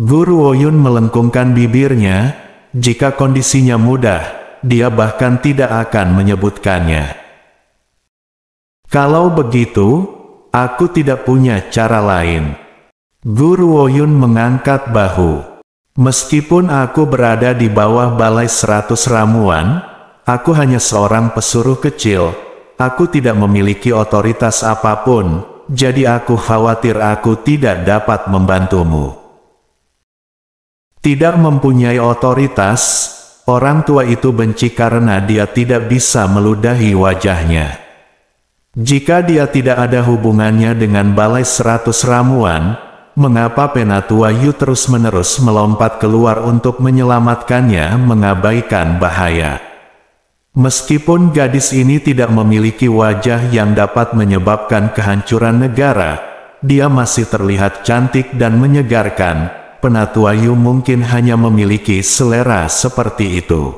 Guru Woyun melengkungkan bibirnya, jika kondisinya mudah, dia bahkan tidak akan menyebutkannya. Kalau begitu, aku tidak punya cara lain. Guru Woyun mengangkat bahu. Meskipun aku berada di bawah balai seratus ramuan, aku hanya seorang pesuruh kecil, aku tidak memiliki otoritas apapun, jadi aku khawatir aku tidak dapat membantumu tidak mempunyai otoritas, orang tua itu benci karena dia tidak bisa meludahi wajahnya. Jika dia tidak ada hubungannya dengan balai seratus ramuan, mengapa penatua Yu terus-menerus melompat keluar untuk menyelamatkannya mengabaikan bahaya? Meskipun gadis ini tidak memiliki wajah yang dapat menyebabkan kehancuran negara, dia masih terlihat cantik dan menyegarkan, Penatua Yu mungkin hanya memiliki selera seperti itu.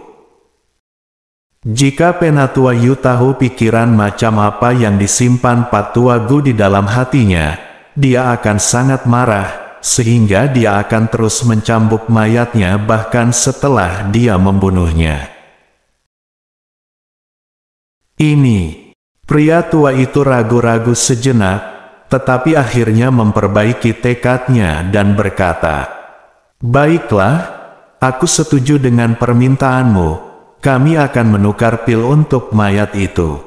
Jika Penatua Yu tahu pikiran macam apa yang disimpan Patuagu di dalam hatinya, dia akan sangat marah, sehingga dia akan terus mencambuk mayatnya bahkan setelah dia membunuhnya. Ini, pria tua itu ragu-ragu sejenak, tetapi akhirnya memperbaiki tekadnya dan berkata, Baiklah, aku setuju dengan permintaanmu, kami akan menukar pil untuk mayat itu.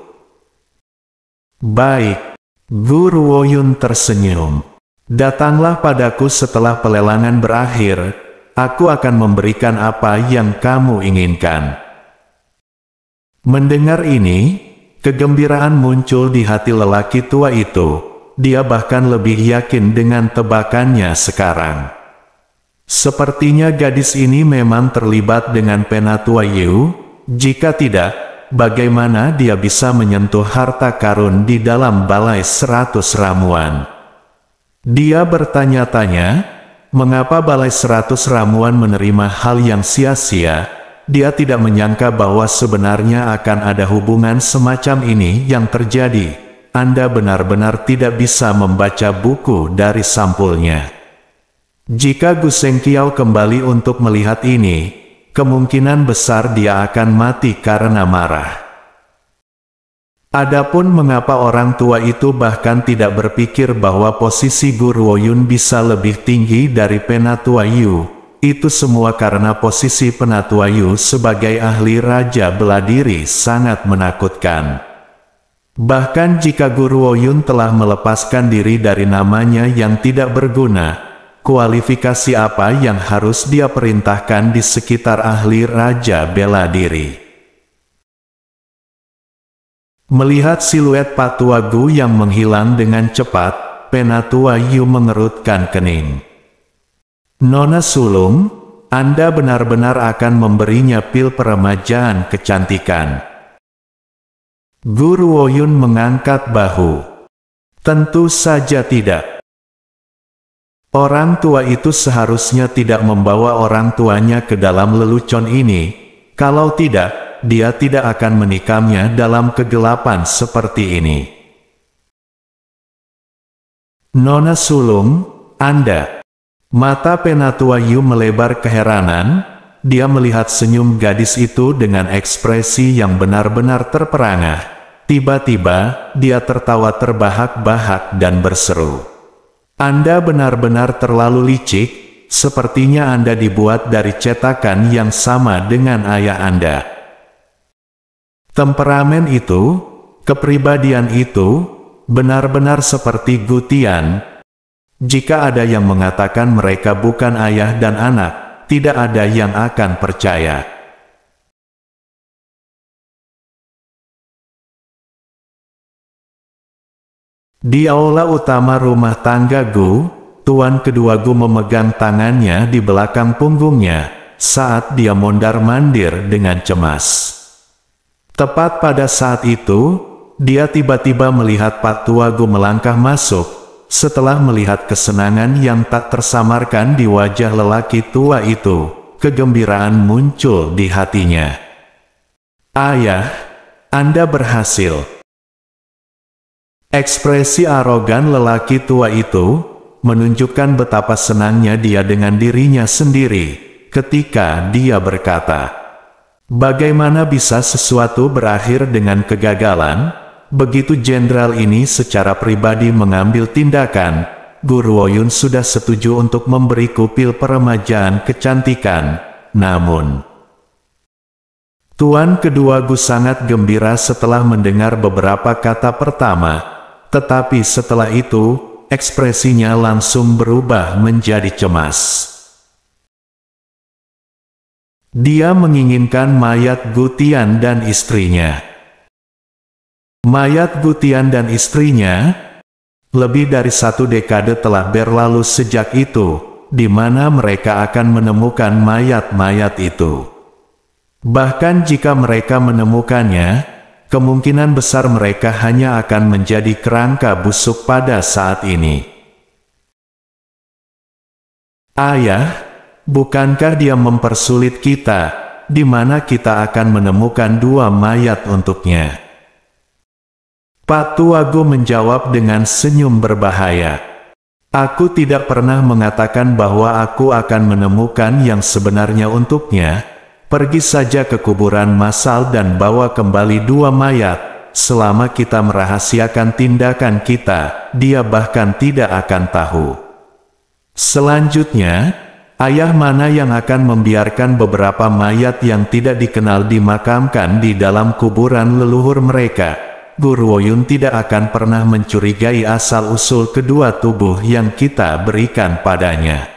Baik, Guru Woyun tersenyum. Datanglah padaku setelah pelelangan berakhir, aku akan memberikan apa yang kamu inginkan. Mendengar ini, kegembiraan muncul di hati lelaki tua itu dia bahkan lebih yakin dengan tebakannya sekarang. Sepertinya gadis ini memang terlibat dengan penatua Yu, jika tidak, bagaimana dia bisa menyentuh harta karun di dalam balai seratus ramuan? Dia bertanya-tanya, mengapa balai seratus ramuan menerima hal yang sia-sia, dia tidak menyangka bahwa sebenarnya akan ada hubungan semacam ini yang terjadi. Anda benar-benar tidak bisa membaca buku dari sampulnya. Jika Guseng Kiao kembali untuk melihat ini, kemungkinan besar dia akan mati karena marah. Adapun mengapa orang tua itu bahkan tidak berpikir bahwa posisi Guru Woyun bisa lebih tinggi dari Penatua Yu, itu semua karena posisi Penatua Yu sebagai ahli raja beladiri sangat menakutkan. Bahkan jika Guru Woyun telah melepaskan diri dari namanya yang tidak berguna, kualifikasi apa yang harus dia perintahkan di sekitar ahli Raja Bela Diri? Melihat siluet Gu yang menghilang dengan cepat, Penatua Yu mengerutkan kening. Nona Sulung, Anda benar-benar akan memberinya pil peremajaan kecantikan. Guru Woyun mengangkat bahu. Tentu saja tidak. Orang tua itu seharusnya tidak membawa orang tuanya ke dalam lelucon ini, kalau tidak, dia tidak akan menikamnya dalam kegelapan seperti ini. Nona Sulung, Anda. Mata Penatua Yu melebar keheranan, dia melihat senyum gadis itu dengan ekspresi yang benar-benar terperangah. Tiba-tiba, dia tertawa terbahak-bahak dan berseru. Anda benar-benar terlalu licik, sepertinya Anda dibuat dari cetakan yang sama dengan ayah Anda. Temperamen itu, kepribadian itu, benar-benar seperti gutian. Jika ada yang mengatakan mereka bukan ayah dan anak, tidak ada yang akan percaya. Di aula utama rumah tangga Gu, tuan kedua Gu memegang tangannya di belakang punggungnya saat dia mondar-mandir dengan cemas. Tepat pada saat itu, dia tiba-tiba melihat Pak Tua Gu melangkah masuk, setelah melihat kesenangan yang tak tersamarkan di wajah lelaki tua itu, kegembiraan muncul di hatinya. Ayah, Anda berhasil. Ekspresi arogan lelaki tua itu menunjukkan betapa senangnya dia dengan dirinya sendiri ketika dia berkata, "Bagaimana bisa sesuatu berakhir dengan kegagalan?" Begitu jenderal ini secara pribadi mengambil tindakan, Guru Oyun sudah setuju untuk memberiku pil peremajaan kecantikan. Namun, Tuan kedua Gus sangat gembira setelah mendengar beberapa kata pertama tetapi setelah itu, ekspresinya langsung berubah menjadi cemas. Dia menginginkan mayat Gutian dan istrinya. Mayat Gutian dan istrinya, lebih dari satu dekade telah berlalu sejak itu, di mana mereka akan menemukan mayat-mayat itu. Bahkan jika mereka menemukannya, kemungkinan besar mereka hanya akan menjadi kerangka busuk pada saat ini. Ayah, bukankah dia mempersulit kita, di mana kita akan menemukan dua mayat untuknya? Pak Tuago menjawab dengan senyum berbahaya. Aku tidak pernah mengatakan bahwa aku akan menemukan yang sebenarnya untuknya, Pergi saja ke kuburan masal dan bawa kembali dua mayat. Selama kita merahasiakan tindakan kita, dia bahkan tidak akan tahu. Selanjutnya, ayah mana yang akan membiarkan beberapa mayat yang tidak dikenal dimakamkan di dalam kuburan leluhur mereka? Guru Woyun tidak akan pernah mencurigai asal-usul kedua tubuh yang kita berikan padanya.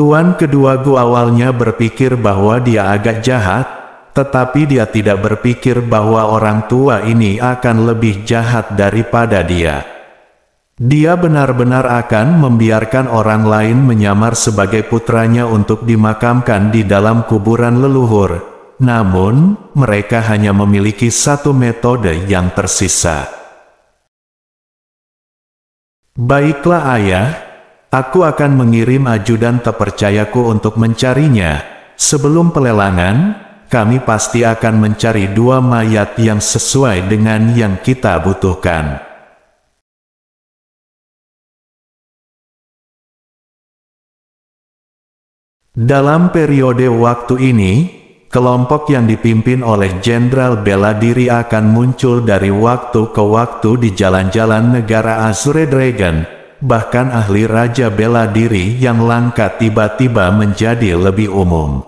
Tuan kedua gua awalnya berpikir bahwa dia agak jahat, tetapi dia tidak berpikir bahwa orang tua ini akan lebih jahat daripada dia. Dia benar-benar akan membiarkan orang lain menyamar sebagai putranya untuk dimakamkan di dalam kuburan leluhur. Namun, mereka hanya memiliki satu metode yang tersisa. Baiklah ayah, Aku akan mengirim ajudan terpercayaku untuk mencarinya. Sebelum pelelangan, kami pasti akan mencari dua mayat yang sesuai dengan yang kita butuhkan. Dalam periode waktu ini, kelompok yang dipimpin oleh Jenderal bela diri akan muncul dari waktu ke waktu di jalan-jalan negara Azure Dragon, bahkan ahli raja bela diri yang langka tiba-tiba menjadi lebih umum.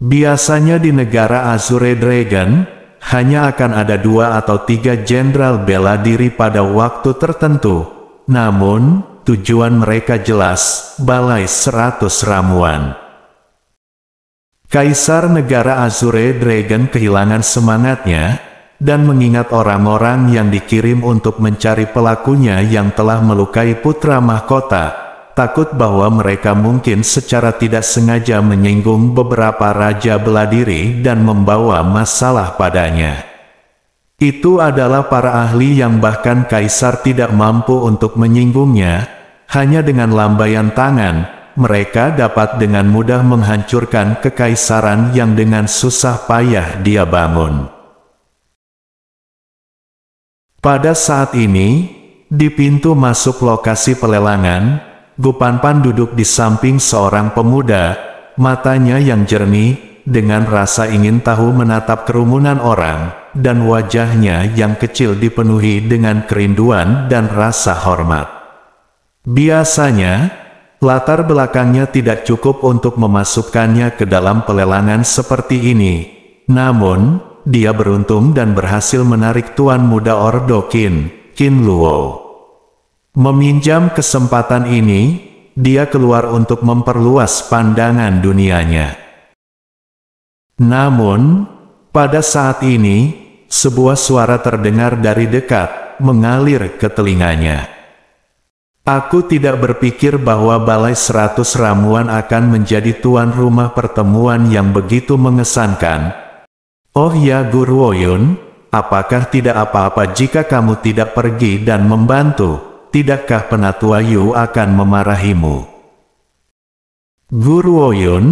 Biasanya di negara Azure Dragon, hanya akan ada dua atau tiga jenderal bela diri pada waktu tertentu. Namun, tujuan mereka jelas, balai seratus ramuan. Kaisar negara Azure Dragon kehilangan semangatnya, dan mengingat orang-orang yang dikirim untuk mencari pelakunya yang telah melukai putra mahkota, takut bahwa mereka mungkin secara tidak sengaja menyinggung beberapa raja beladiri dan membawa masalah padanya. Itu adalah para ahli yang bahkan kaisar tidak mampu untuk menyinggungnya, hanya dengan lambaian tangan, mereka dapat dengan mudah menghancurkan kekaisaran yang dengan susah payah dia bangun. Pada saat ini, di pintu masuk lokasi pelelangan, Gupanpan duduk di samping seorang pemuda, matanya yang jernih, dengan rasa ingin tahu menatap kerumunan orang, dan wajahnya yang kecil dipenuhi dengan kerinduan dan rasa hormat. Biasanya, latar belakangnya tidak cukup untuk memasukkannya ke dalam pelelangan seperti ini. Namun, dia beruntung dan berhasil menarik Tuan Muda Ordo Qin, Qin Luo. Meminjam kesempatan ini, dia keluar untuk memperluas pandangan dunianya. Namun, pada saat ini, sebuah suara terdengar dari dekat, mengalir ke telinganya. Aku tidak berpikir bahwa Balai Seratus Ramuan akan menjadi tuan rumah pertemuan yang begitu mengesankan, Oh ya Guru Woyun, apakah tidak apa-apa jika kamu tidak pergi dan membantu? Tidakkah penatua Yu akan memarahimu? Guru Woyun,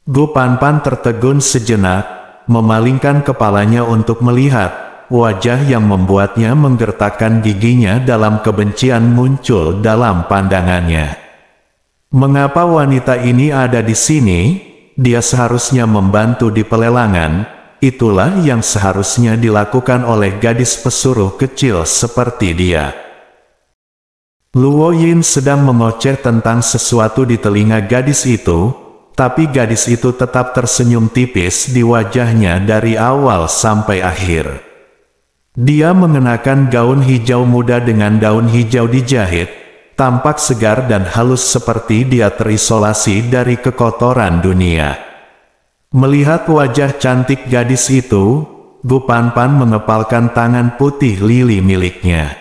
Gu Panpan tertegun sejenak, memalingkan kepalanya untuk melihat, wajah yang membuatnya menggertakkan giginya dalam kebencian muncul dalam pandangannya. Mengapa wanita ini ada di sini? Dia seharusnya membantu di pelelangan, Itulah yang seharusnya dilakukan oleh gadis pesuruh kecil seperti dia. Luo Yin sedang mengoceh tentang sesuatu di telinga gadis itu, tapi gadis itu tetap tersenyum tipis di wajahnya dari awal sampai akhir. Dia mengenakan gaun hijau muda dengan daun hijau dijahit, tampak segar dan halus seperti dia terisolasi dari kekotoran dunia. Melihat wajah cantik gadis itu, Gu Panpan mengepalkan tangan putih lili miliknya.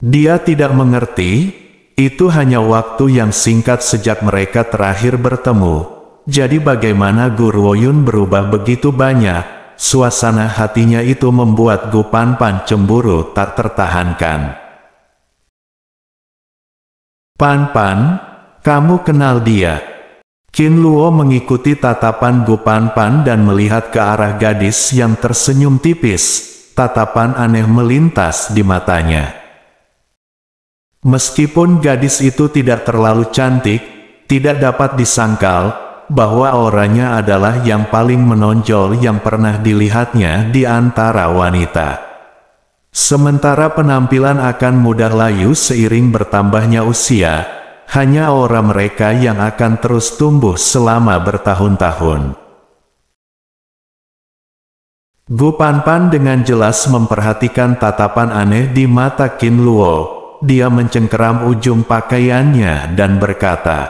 Dia tidak mengerti, itu hanya waktu yang singkat sejak mereka terakhir bertemu. Jadi bagaimana Guru Woyun berubah begitu banyak, suasana hatinya itu membuat Gu Panpan cemburu tak tertahankan. Panpan, kamu kenal dia. Qin Luo mengikuti tatapan Gopan Pan dan melihat ke arah gadis yang tersenyum tipis. Tatapan aneh melintas di matanya. Meskipun gadis itu tidak terlalu cantik, tidak dapat disangkal bahwa auranya adalah yang paling menonjol yang pernah dilihatnya di antara wanita. Sementara penampilan akan mudah layu seiring bertambahnya usia, hanya aura mereka yang akan terus tumbuh selama bertahun-tahun. Gu Panpan dengan jelas memperhatikan tatapan aneh di mata Qin Luo. Dia mencengkeram ujung pakaiannya dan berkata,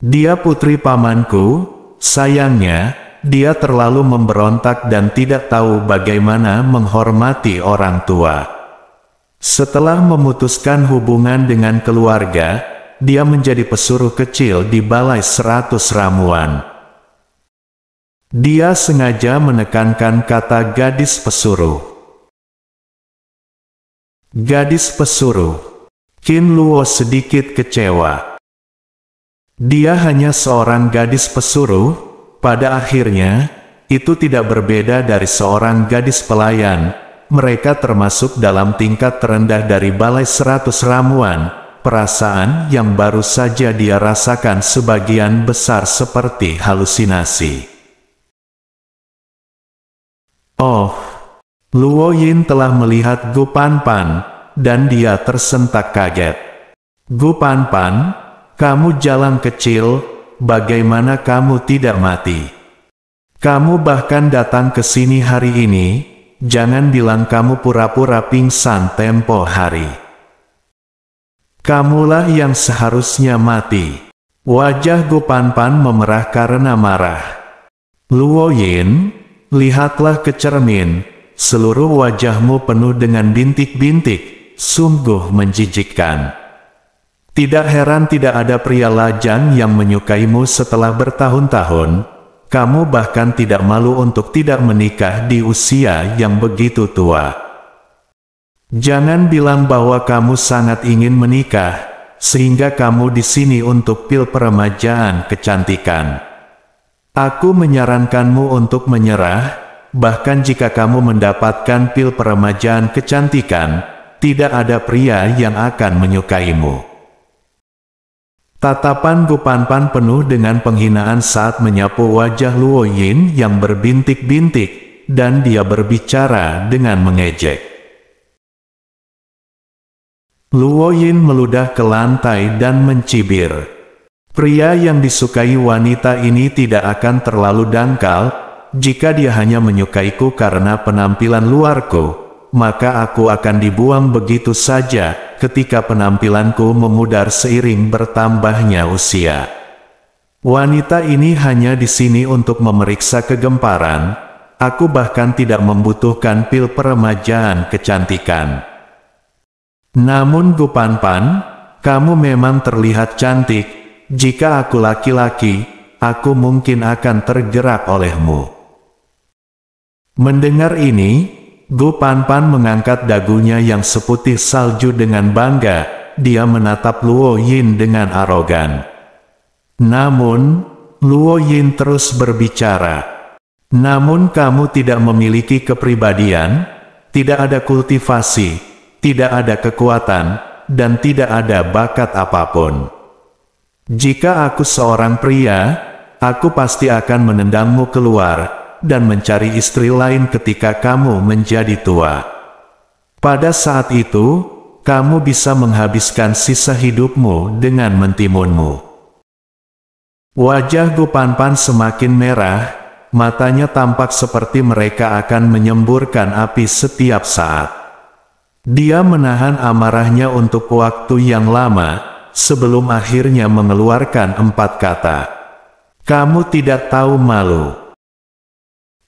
Dia putri pamanku, sayangnya, dia terlalu memberontak dan tidak tahu bagaimana menghormati orang tua. Setelah memutuskan hubungan dengan keluarga, dia menjadi pesuruh kecil di balai seratus ramuan. Dia sengaja menekankan kata gadis pesuruh. Gadis pesuruh. Qin Luo sedikit kecewa. Dia hanya seorang gadis pesuruh, pada akhirnya, itu tidak berbeda dari seorang gadis pelayan, mereka termasuk dalam tingkat terendah dari balai seratus ramuan, perasaan yang baru saja dia rasakan sebagian besar seperti halusinasi. Oh, Luo Yin telah melihat Gu Pan Pan, dan dia tersentak kaget. Gu Pan Pan, kamu jalan kecil, bagaimana kamu tidak mati? Kamu bahkan datang ke sini hari ini, jangan bilang kamu pura-pura pingsan tempo hari. Kamulah yang seharusnya mati. Wajah Gopanpan memerah karena marah. Luoyin, lihatlah ke cermin, seluruh wajahmu penuh dengan bintik-bintik, sungguh menjijikkan. Tidak heran tidak ada pria lajang yang menyukaimu setelah bertahun-tahun, kamu bahkan tidak malu untuk tidak menikah di usia yang begitu tua. Jangan bilang bahwa kamu sangat ingin menikah, sehingga kamu di sini untuk pil peremajaan kecantikan. Aku menyarankanmu untuk menyerah, bahkan jika kamu mendapatkan pil peremajaan kecantikan, tidak ada pria yang akan menyukaimu. Tatapan Gupanpan penuh dengan penghinaan saat menyapu wajah Luo Yin yang berbintik-bintik, dan dia berbicara dengan mengejek. Luoyin meludah ke lantai dan mencibir. Pria yang disukai wanita ini tidak akan terlalu dangkal, jika dia hanya menyukaiku karena penampilan luarku, maka aku akan dibuang begitu saja, ketika penampilanku memudar seiring bertambahnya usia. Wanita ini hanya di sini untuk memeriksa kegemparan, aku bahkan tidak membutuhkan pil peremajaan kecantikan. Namun Gupanpan, kamu memang terlihat cantik, jika aku laki-laki, aku mungkin akan tergerak olehmu. Mendengar ini, Gupanpan mengangkat dagunya yang seputih salju dengan bangga, dia menatap Luo Yin dengan arogan. Namun, Luo Yin terus berbicara. Namun kamu tidak memiliki kepribadian, tidak ada kultivasi, tidak ada kekuatan, dan tidak ada bakat apapun. Jika aku seorang pria, aku pasti akan menendangmu keluar, dan mencari istri lain ketika kamu menjadi tua. Pada saat itu, kamu bisa menghabiskan sisa hidupmu dengan mentimunmu. Wajah Gupanpan semakin merah, matanya tampak seperti mereka akan menyemburkan api setiap saat. Dia menahan amarahnya untuk waktu yang lama, sebelum akhirnya mengeluarkan empat kata. Kamu tidak tahu malu.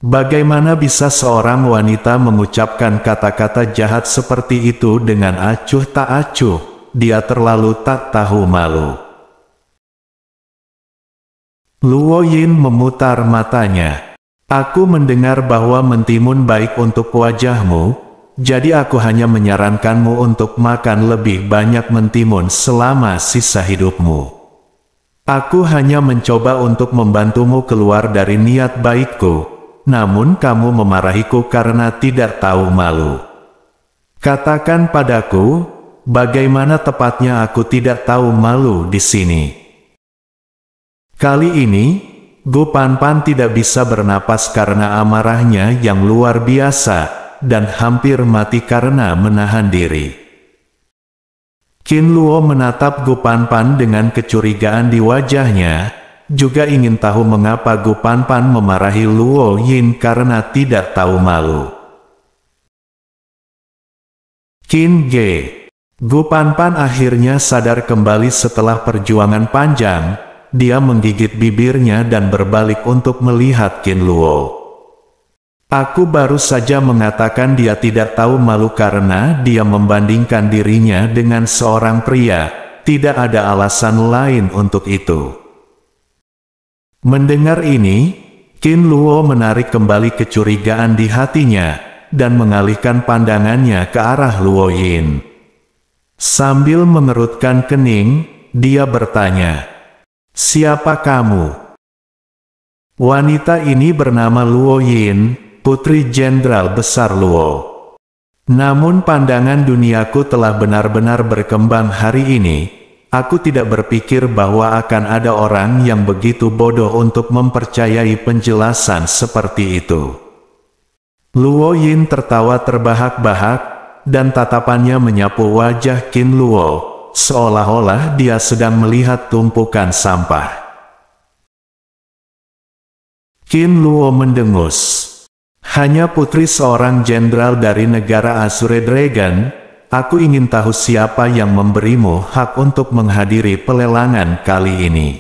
Bagaimana bisa seorang wanita mengucapkan kata-kata jahat seperti itu dengan acuh tak acuh? Dia terlalu tak tahu malu. Luo Yin memutar matanya. Aku mendengar bahwa mentimun baik untuk wajahmu, jadi aku hanya menyarankanmu untuk makan lebih banyak mentimun selama sisa hidupmu. Aku hanya mencoba untuk membantumu keluar dari niat baikku, namun kamu memarahiku karena tidak tahu malu. Katakan padaku, bagaimana tepatnya aku tidak tahu malu di sini. Kali ini, Panpan tidak bisa bernapas karena amarahnya yang luar biasa, dan hampir mati karena menahan diri. Qin Luo menatap Gu Panpan dengan kecurigaan di wajahnya, juga ingin tahu mengapa Gu Panpan memarahi Luo Yin karena tidak tahu malu. Qin Ge Gu Panpan akhirnya sadar kembali setelah perjuangan panjang, dia menggigit bibirnya dan berbalik untuk melihat Qin Luo. Aku baru saja mengatakan dia tidak tahu malu karena dia membandingkan dirinya dengan seorang pria. Tidak ada alasan lain untuk itu. Mendengar ini, Qin Luo menarik kembali kecurigaan di hatinya dan mengalihkan pandangannya ke arah Luo Yin. Sambil mengerutkan kening, dia bertanya, "Siapa kamu?" Wanita ini bernama Luo Yin, Putri Jenderal Besar Luo. Namun pandangan duniaku telah benar-benar berkembang hari ini, aku tidak berpikir bahwa akan ada orang yang begitu bodoh untuk mempercayai penjelasan seperti itu. Luo Yin tertawa terbahak-bahak, dan tatapannya menyapu wajah Qin Luo, seolah-olah dia sedang melihat tumpukan sampah. Qin Luo mendengus. Hanya putri seorang jenderal dari negara Azure Dragon, aku ingin tahu siapa yang memberimu hak untuk menghadiri pelelangan kali ini.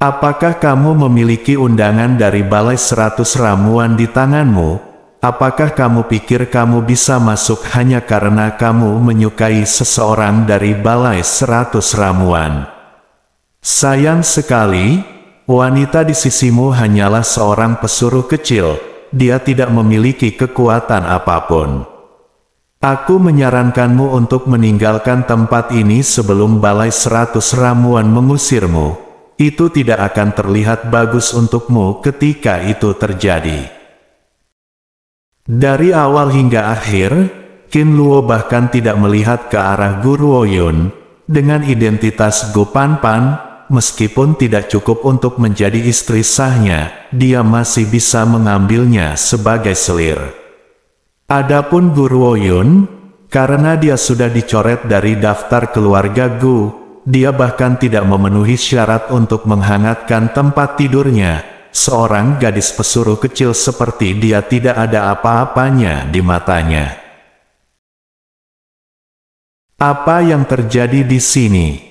Apakah kamu memiliki undangan dari Balai Seratus Ramuan di tanganmu? Apakah kamu pikir kamu bisa masuk hanya karena kamu menyukai seseorang dari Balai Seratus Ramuan? Sayang sekali, wanita di sisimu hanyalah seorang pesuruh kecil, dia tidak memiliki kekuatan apapun. Aku menyarankanmu untuk meninggalkan tempat ini sebelum balai seratus ramuan mengusirmu. Itu tidak akan terlihat bagus untukmu ketika itu terjadi. Dari awal hingga akhir, Qin Luo bahkan tidak melihat ke arah Guru Woyun, dengan identitas Pan Pan meskipun tidak cukup untuk menjadi istri sahnya, dia masih bisa mengambilnya sebagai selir. Adapun Gurwoyun, karena dia sudah dicoret dari daftar keluarga Gu, dia bahkan tidak memenuhi syarat untuk menghangatkan tempat tidurnya. Seorang gadis pesuruh kecil seperti dia tidak ada apa-apanya di matanya. Apa yang terjadi di sini?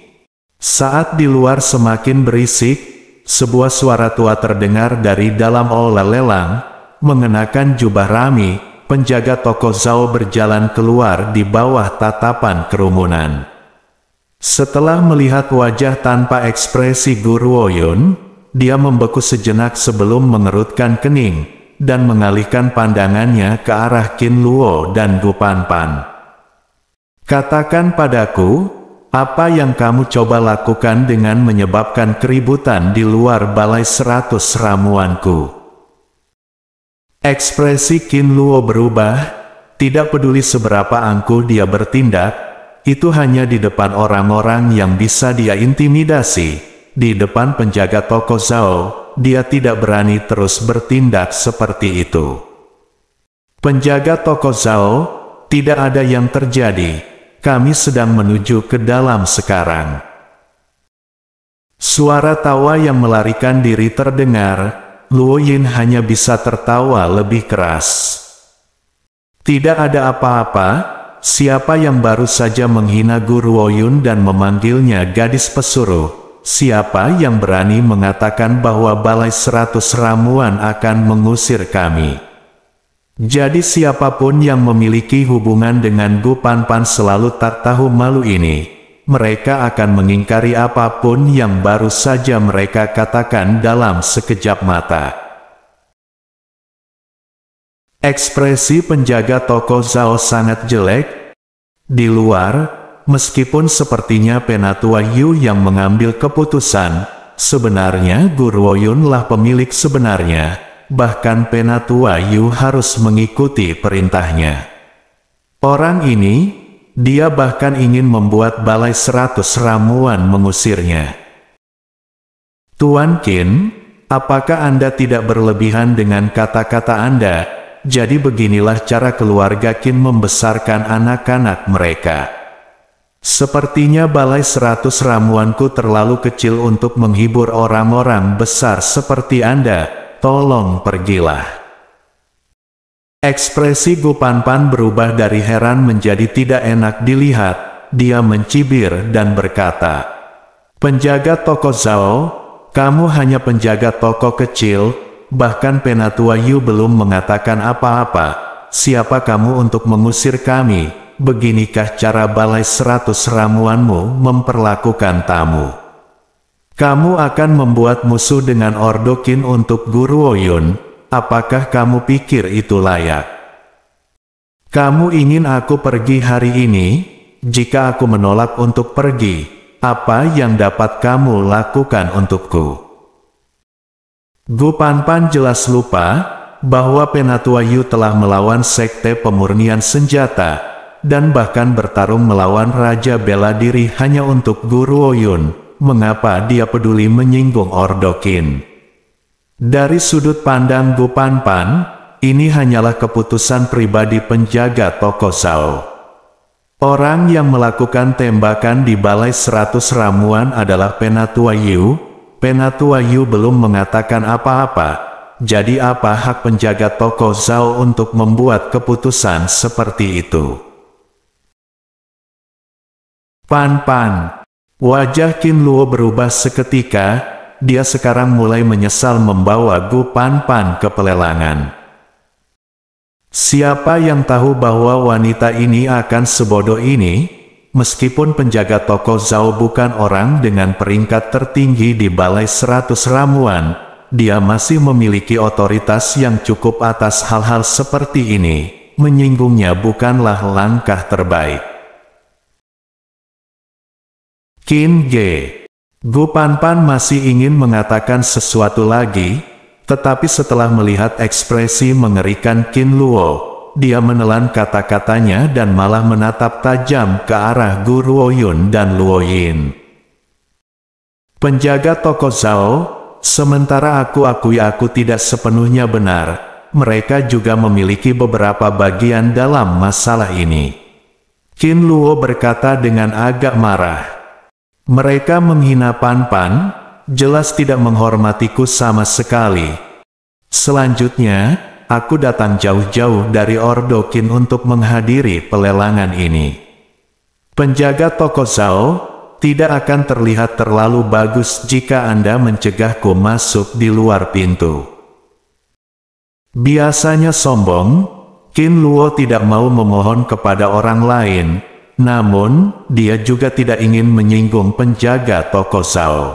Saat di luar semakin berisik, sebuah suara tua terdengar dari dalam aula lelang, mengenakan jubah rami, penjaga toko Zhao berjalan keluar di bawah tatapan kerumunan. Setelah melihat wajah tanpa ekspresi Guru Woyun, dia membeku sejenak sebelum mengerutkan kening, dan mengalihkan pandangannya ke arah Qin Luo dan Gu Pan. Katakan padaku, apa yang kamu coba lakukan dengan menyebabkan keributan di luar balai seratus ramuanku? Ekspresi Qin Luo berubah, tidak peduli seberapa angkuh dia bertindak, itu hanya di depan orang-orang yang bisa dia intimidasi. Di depan penjaga toko Zhao, dia tidak berani terus bertindak seperti itu. Penjaga toko Zhao, tidak ada yang terjadi kami sedang menuju ke dalam sekarang. Suara tawa yang melarikan diri terdengar, Luo Yin hanya bisa tertawa lebih keras. Tidak ada apa-apa, siapa yang baru saja menghina Guru Woyun dan memanggilnya gadis pesuruh? Siapa yang berani mengatakan bahwa balai seratus ramuan akan mengusir kami? Jadi siapapun yang memiliki hubungan dengan Gu Panpan selalu tak tahu malu ini. Mereka akan mengingkari apapun yang baru saja mereka katakan dalam sekejap mata. Ekspresi penjaga toko Zhao sangat jelek. Di luar, meskipun sepertinya Penatua Yu yang mengambil keputusan, sebenarnya Gurwoyun lah pemilik sebenarnya bahkan penatua Yu harus mengikuti perintahnya. Orang ini, dia bahkan ingin membuat balai seratus ramuan mengusirnya. Tuan Qin, apakah Anda tidak berlebihan dengan kata-kata Anda? Jadi beginilah cara keluarga Qin membesarkan anak-anak mereka. Sepertinya balai seratus ramuanku terlalu kecil untuk menghibur orang-orang besar seperti Anda, tolong pergilah. Ekspresi Gupanpan berubah dari heran menjadi tidak enak dilihat, dia mencibir dan berkata, Penjaga toko Zhao, kamu hanya penjaga toko kecil, bahkan Penatua Yu belum mengatakan apa-apa, siapa kamu untuk mengusir kami, beginikah cara balai seratus ramuanmu memperlakukan tamu. Kamu akan membuat musuh dengan Ordokin untuk Guru Oyun, apakah kamu pikir itu layak? Kamu ingin aku pergi hari ini? Jika aku menolak untuk pergi, apa yang dapat kamu lakukan untukku? Gu Panpan jelas lupa, bahwa Penatua Yu telah melawan Sekte Pemurnian Senjata, dan bahkan bertarung melawan Raja Bela Diri hanya untuk Guru Oyun, mengapa dia peduli menyinggung Ordokin. Dari sudut pandang Bu Panpan, ini hanyalah keputusan pribadi penjaga toko Sao. Orang yang melakukan tembakan di Balai 100 Ramuan adalah Penatua Yu. Penatua Yu belum mengatakan apa-apa, jadi apa hak penjaga toko Zhao untuk membuat keputusan seperti itu? Pan Pan Wajah Kin Luo berubah seketika, dia sekarang mulai menyesal membawa Gu Pan Pan ke pelelangan. Siapa yang tahu bahwa wanita ini akan sebodoh ini? Meskipun penjaga toko Zhao bukan orang dengan peringkat tertinggi di balai seratus ramuan, dia masih memiliki otoritas yang cukup atas hal-hal seperti ini. Menyinggungnya bukanlah langkah terbaik. Kin Ye. Gu Panpan masih ingin mengatakan sesuatu lagi, tetapi setelah melihat ekspresi mengerikan Kin Luo, dia menelan kata-katanya dan malah menatap tajam ke arah Gu Yun dan Luo Yin. Penjaga toko Zhao, sementara aku akui aku tidak sepenuhnya benar, mereka juga memiliki beberapa bagian dalam masalah ini. Kin Luo berkata dengan agak marah, mereka menghina Pan-Pan, jelas tidak menghormatiku sama sekali. Selanjutnya, aku datang jauh-jauh dari Ordokin untuk menghadiri pelelangan ini. Penjaga toko Zhao, tidak akan terlihat terlalu bagus jika Anda mencegahku masuk di luar pintu. Biasanya sombong, Qin Luo tidak mau memohon kepada orang lain, namun, dia juga tidak ingin menyinggung penjaga toko Zhao.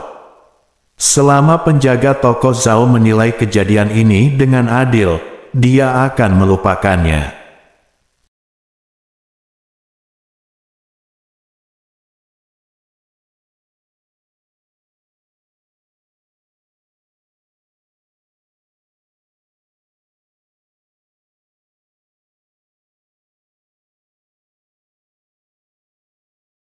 Selama penjaga toko Zhao menilai kejadian ini dengan adil, dia akan melupakannya.